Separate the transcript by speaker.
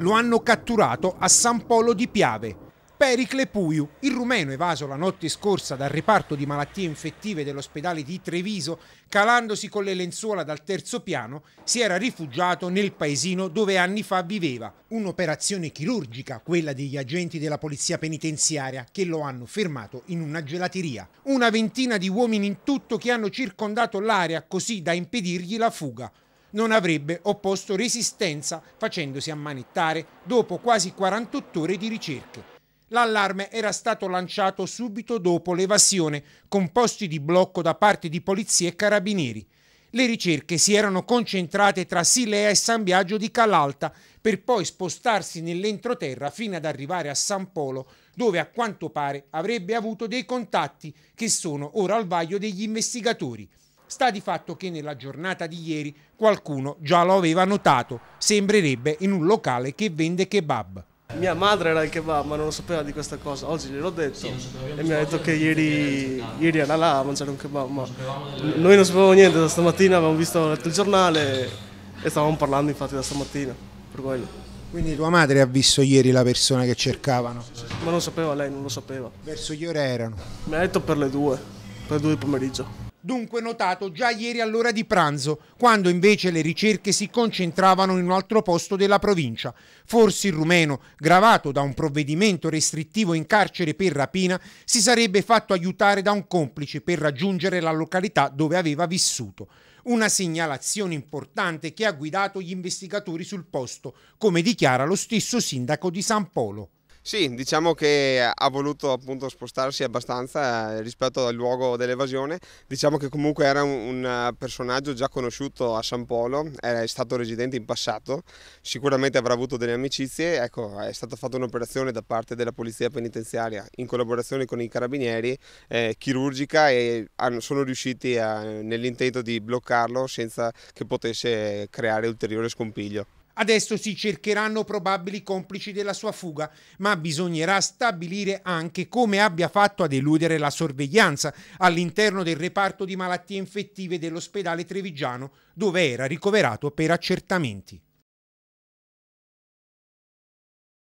Speaker 1: Lo hanno catturato a San Polo di Piave. Pericle Puiu, il rumeno evaso la notte scorsa dal reparto di malattie infettive dell'ospedale di Treviso, calandosi con le lenzuola dal terzo piano, si era rifugiato nel paesino dove anni fa viveva. Un'operazione chirurgica, quella degli agenti della polizia penitenziaria, che lo hanno fermato in una gelateria. Una ventina di uomini in tutto che hanno circondato l'area così da impedirgli la fuga non avrebbe opposto resistenza facendosi ammanettare dopo quasi 48 ore di ricerche. L'allarme era stato lanciato subito dopo l'evasione, con posti di blocco da parte di polizia e carabinieri. Le ricerche si erano concentrate tra Silea e San Biagio di Calalta, per poi spostarsi nell'entroterra fino ad arrivare a San Polo, dove a quanto pare avrebbe avuto dei contatti che sono ora al vaglio degli investigatori. Sta di fatto che nella giornata di ieri qualcuno già lo aveva notato, sembrerebbe in un locale che vende kebab.
Speaker 2: Mia madre era il kebab, ma non sapeva di questa cosa. Oggi gliel'ho detto sì, e mi ha detto che ieri, ieri, era là a mangiare un kebab. Ma noi non sapevamo niente da stamattina, avevamo visto letto il giornale e stavamo parlando infatti da stamattina per quello.
Speaker 1: Quindi tua madre ha visto ieri la persona che cercavano?
Speaker 2: Ma non sapeva lei, non lo sapeva. Verso che ore erano? Mi ha detto per le due, per le due di pomeriggio
Speaker 1: dunque notato già ieri all'ora di pranzo, quando invece le ricerche si concentravano in un altro posto della provincia. Forse il rumeno, gravato da un provvedimento restrittivo in carcere per rapina, si sarebbe fatto aiutare da un complice per raggiungere la località dove aveva vissuto una segnalazione importante che ha guidato gli investigatori sul posto, come dichiara lo stesso sindaco di San Polo.
Speaker 3: Sì, diciamo che ha voluto appunto spostarsi abbastanza eh, rispetto al luogo dell'evasione, diciamo che comunque era un, eh, personaggio già conosciuto a San Polo, è stato residente in passato, sicuramente avrà avuto delle amicizie, ecco è stata fatta un'operazione da parte della polizia penitenziaria in collaborazione con i carabinieri eh, chirurgica e sono riusciti nell'intento di bloccarlo senza che potesse creare ulteriore scompiglio.
Speaker 1: Adesso si cercheranno probabili complici della sua fuga, ma bisognerà stabilire anche come abbia fatto ad eludere la sorveglianza all'interno del reparto di malattie infettive dell'ospedale trevigiano dove era ricoverato per accertamenti.